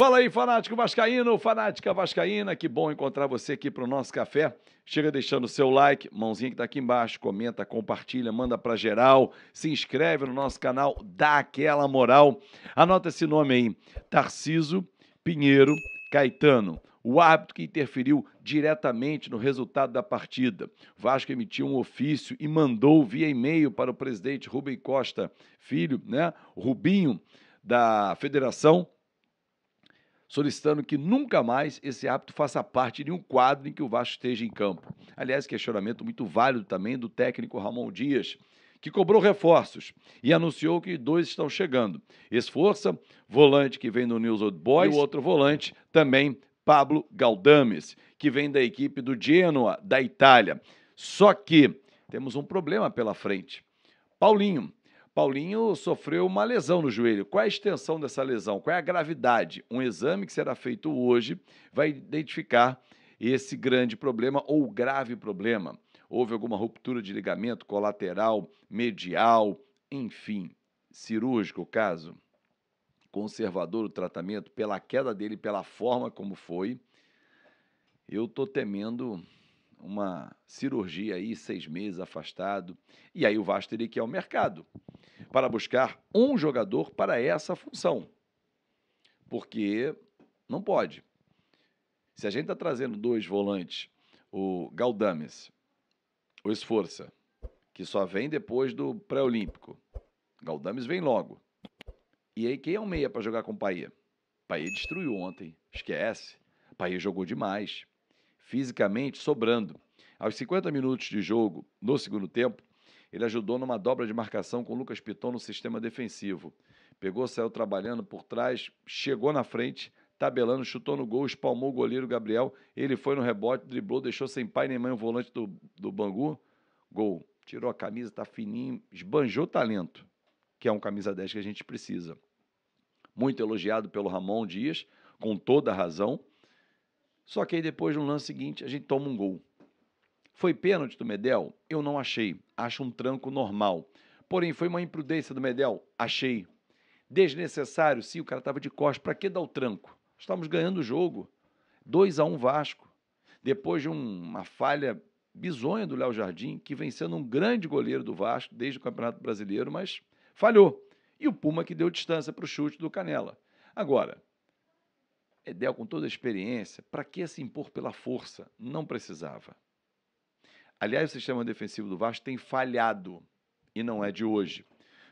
Fala aí, fanático vascaíno, fanática vascaína, que bom encontrar você aqui para o nosso café. Chega deixando o seu like, mãozinha que está aqui embaixo, comenta, compartilha, manda para geral, se inscreve no nosso canal, dá aquela moral. Anota esse nome aí, Tarciso Pinheiro Caetano. O árbitro que interferiu diretamente no resultado da partida. Vasco emitiu um ofício e mandou via e-mail para o presidente Rubem Costa Filho, né? Rubinho da Federação solicitando que nunca mais esse hábito faça parte de um quadro em que o Vasco esteja em campo. Aliás, questionamento muito válido também do técnico Ramon Dias, que cobrou reforços e anunciou que dois estão chegando. Esforça, volante que vem do News Old Boys, e o outro volante também Pablo Galdames, que vem da equipe do Genoa, da Itália. Só que temos um problema pela frente. Paulinho Paulinho sofreu uma lesão no joelho. Qual é a extensão dessa lesão? Qual é a gravidade? Um exame que será feito hoje vai identificar esse grande problema ou grave problema. Houve alguma ruptura de ligamento colateral, medial, enfim, cirúrgico o caso? Conservador o tratamento pela queda dele, pela forma como foi. Eu estou temendo uma cirurgia aí, seis meses afastado. E aí o Vasco teria que ir ao mercado para buscar um jogador para essa função. Porque não pode. Se a gente está trazendo dois volantes, o Galdames, o Esforça, que só vem depois do pré-olímpico. Galdames vem logo. E aí, quem é o meia para jogar com o Paia? Paia destruiu ontem, esquece. Paia jogou demais, fisicamente sobrando. Aos 50 minutos de jogo, no segundo tempo, ele ajudou numa dobra de marcação com Lucas Piton no sistema defensivo. Pegou, saiu trabalhando por trás, chegou na frente, tabelando, chutou no gol, espalmou o goleiro Gabriel. Ele foi no rebote, driblou, deixou sem pai nem mãe o volante do, do Bangu. Gol. Tirou a camisa, tá fininho, esbanjou talento, que é um camisa 10 que a gente precisa. Muito elogiado pelo Ramon Dias, com toda a razão. Só que aí depois, no lance seguinte, a gente toma um gol. Foi pênalti do Medel? Eu não achei acha um tranco normal. Porém, foi uma imprudência do Medel? Achei. Desnecessário? Sim, o cara estava de costas. Para que dar o tranco? Estávamos ganhando o jogo. 2 a 1 um Vasco. Depois de um, uma falha bizonha do Léo Jardim, que vem sendo um grande goleiro do Vasco desde o Campeonato Brasileiro, mas falhou. E o Puma que deu distância para o chute do Canela. Agora, Edel, com toda a experiência, para que se impor pela força? Não precisava. Aliás, o sistema defensivo do Vasco tem falhado e não é de hoje.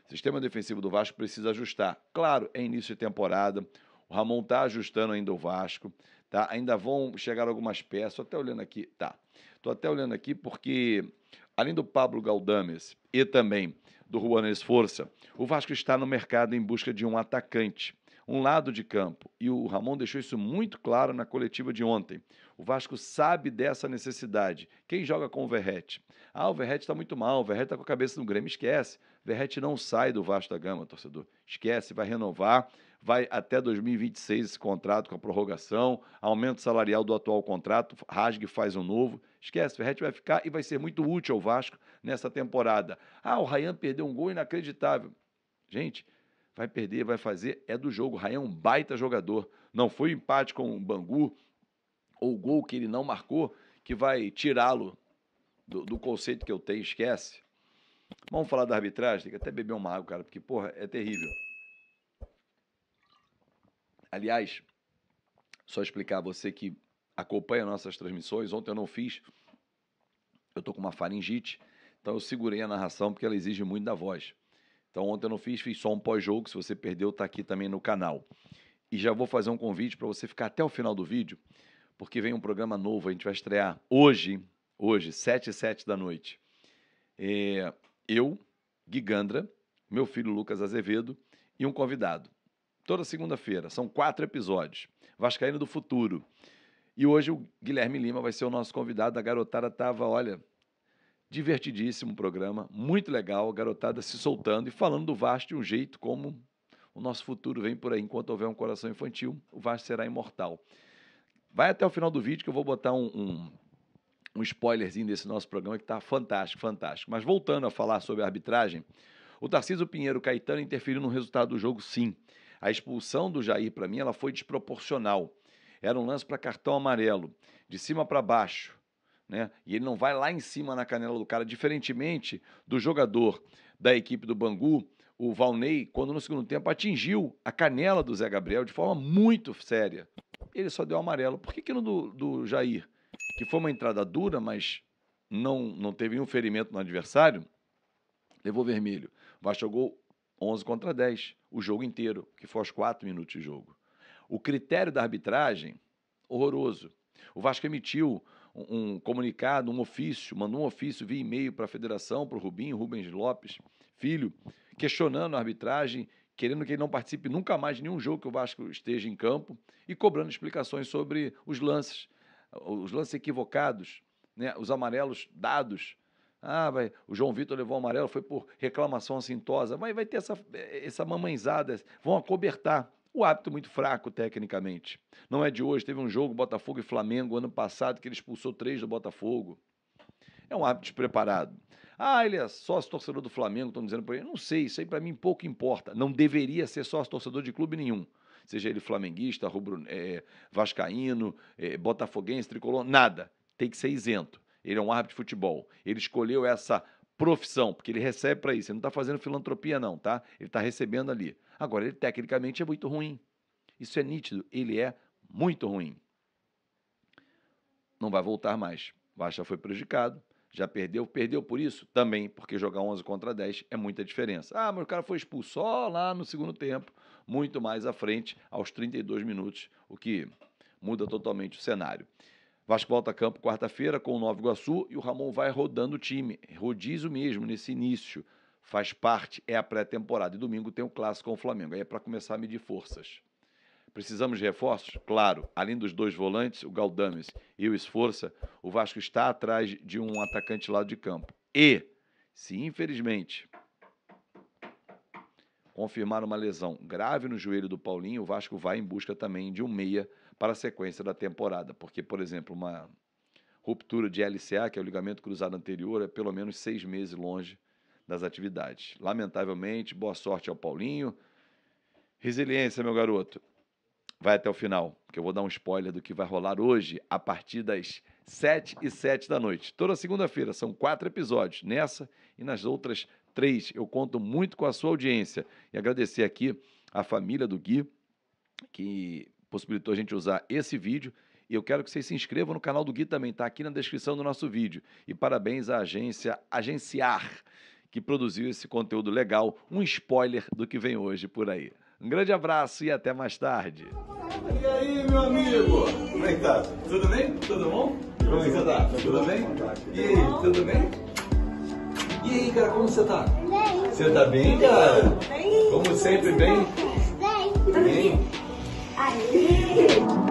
O sistema defensivo do Vasco precisa ajustar. Claro, é início de temporada. O Ramon está ajustando ainda o Vasco. Tá? Ainda vão chegar algumas peças. Estou até olhando aqui. Tá. Estou até olhando aqui porque, além do Pablo Galdames e também do Juan Esforça, o Vasco está no mercado em busca de um atacante um lado de campo. E o Ramon deixou isso muito claro na coletiva de ontem. O Vasco sabe dessa necessidade. Quem joga com o Verrete? Ah, o Verrete está muito mal, o Verrete está com a cabeça no Grêmio. Esquece. Verrete não sai do Vasco da Gama, torcedor. Esquece, vai renovar, vai até 2026 esse contrato com a prorrogação, aumento salarial do atual contrato, rasgue faz um novo. Esquece, Verrete vai ficar e vai ser muito útil ao Vasco nessa temporada. Ah, o Rayan perdeu um gol inacreditável. Gente, vai perder, vai fazer, é do jogo. Raí é um baita jogador. Não foi o empate com o Bangu ou o gol que ele não marcou que vai tirá-lo do, do, conceito que eu tenho, esquece. Vamos falar da arbitragem? Tem que até beber uma água, cara, porque, porra, é terrível. Aliás, só explicar a você que acompanha nossas transmissões, ontem eu não fiz, eu tô com uma faringite, então eu segurei a narração porque ela exige muito da voz. Então ontem eu não fiz, fiz só um pós-jogo. Se você perdeu, está aqui também no canal. E já vou fazer um convite para você ficar até o final do vídeo, porque vem um programa novo. A gente vai estrear hoje, hoje, 7 e 7 da noite. É, eu, Gigandra, meu filho Lucas Azevedo e um convidado. Toda segunda-feira, são quatro episódios. Vascaíno do Futuro. E hoje o Guilherme Lima vai ser o nosso convidado. A garotada tava, olha, divertidíssimo programa, muito legal, a garotada se soltando e falando do Vasco de um jeito como o nosso futuro vem por aí. Enquanto houver um coração infantil, o Vasco será imortal. Vai até o final do vídeo que eu vou botar um, um, um spoilerzinho desse nosso programa que está fantástico, fantástico. Mas voltando a falar sobre a arbitragem, o Tarcísio Pinheiro Caetano interferiu no resultado do jogo, sim. A expulsão do Jair, para mim, ela foi desproporcional. Era um lance para cartão amarelo, de cima para baixo né? E ele não vai lá em cima na canela do cara, diferentemente do jogador da equipe do Bangu, o Valnei, quando no segundo tempo atingiu a canela do Zé Gabriel de forma muito séria. Ele só deu amarelo. Por que, que no do, do Jair, que foi uma entrada dura, mas não, não teve nenhum ferimento no adversário, levou vermelho? O Vasco jogou 11 contra 10 o jogo inteiro, que foi aos 4 minutos de jogo. O critério da arbitragem, horroroso. O Vasco emitiu um, um comunicado, um ofício, mandou um ofício via e-mail para a federação, para o Rubinho, Rubens Lopes, filho, questionando a arbitragem, querendo que ele não participe nunca mais de nenhum jogo que o Vasco esteja em campo e cobrando explicações sobre os lances, os lances equivocados, né, os amarelos dados. Ah, vai, o João Vitor levou o amarelo, foi por reclamação assintosa. Mas vai ter essa, eh, essa mamãezada, vão acobertar. O hábito muito fraco tecnicamente. Não é de hoje. Teve um jogo Botafogo e Flamengo ano passado que ele expulsou três do Botafogo. É um hábito despreparado. Ah, ele é sócio torcedor do Flamengo, estão dizendo para ele. Não sei, isso aí para mim pouco importa. Não deveria ser sócio torcedor de clube nenhum. Seja ele flamenguista, rubro, é, vascaíno, é, botafoguense, tricolor, nada. Tem que ser isento. Ele é um árbitro de futebol. Ele escolheu essa profissão, porque ele recebe para isso. Ele não está fazendo filantropia, não, tá? Ele está recebendo ali. Agora, ele tecnicamente é muito ruim. Isso é nítido. Ele é muito ruim. Não vai voltar mais. baixa foi prejudicado. Já perdeu, perdeu por isso? Também, porque jogar 11 contra 10 é muita diferença. Ah, mas o cara foi expulso só lá no segundo tempo, muito mais à frente, aos 32 minutos, o que muda totalmente o cenário. Vasco volta a campo quarta-feira com o Nova Iguaçu e o Ramon vai rodando o time. Rodízio mesmo nesse início. Faz parte, é a pré-temporada. E domingo tem o um clássico com o Flamengo. Aí é para começar a medir forças. Precisamos de reforços? Claro, além dos dois volantes, o Galdames e o Esforça, o Vasco está atrás de um atacante lado de campo. E, se infelizmente confirmar uma lesão grave no joelho do Paulinho, o Vasco vai em busca também de um meia para a sequência da temporada, porque, por exemplo, uma ruptura de LCA, que é o ligamento cruzado anterior, é pelo menos seis meses longe das atividades. Lamentavelmente, boa sorte ao Paulinho. Resiliência, meu garoto. Vai até o final, que eu vou dar um spoiler do que vai rolar hoje, a partir das 7 e 7 da noite. Toda segunda-feira são quatro episódios, nessa e nas outras 3. Eu conto muito com a sua audiência. E agradecer aqui a família do Gui, que possibilitou a gente usar esse vídeo. E eu quero que vocês se inscrevam no canal do Gui também, está aqui na descrição do nosso vídeo. E parabéns à agência Agenciar, que produziu esse conteúdo legal, um spoiler do que vem hoje por aí. Um grande abraço e até mais tarde. E aí, meu amigo? Como é que tá? Tudo bem? Tudo bom? Como é que você tá? Tudo bem? E aí, tudo bem? E aí, cara, como você tá? Bem. Você tá bem, cara? Bem. Como sempre, bem? Bem. Bem. Aí.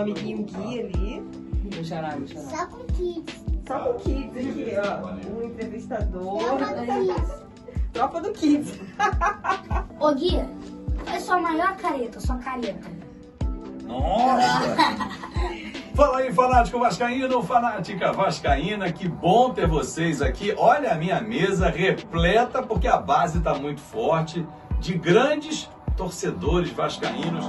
amiguinho Gui ali. Meu xará, meu xará. Só com kids. Só com kids aqui, ó. Um entrevistador. É. Tropa do kids. Ô, Gui, eu é sou a maior careta, sou a careta. Nossa! Fala aí, fanático vascaíno, fanática vascaína, que bom ter vocês aqui. Olha a minha mesa repleta, porque a base está muito forte, de grandes torcedores vascaínos.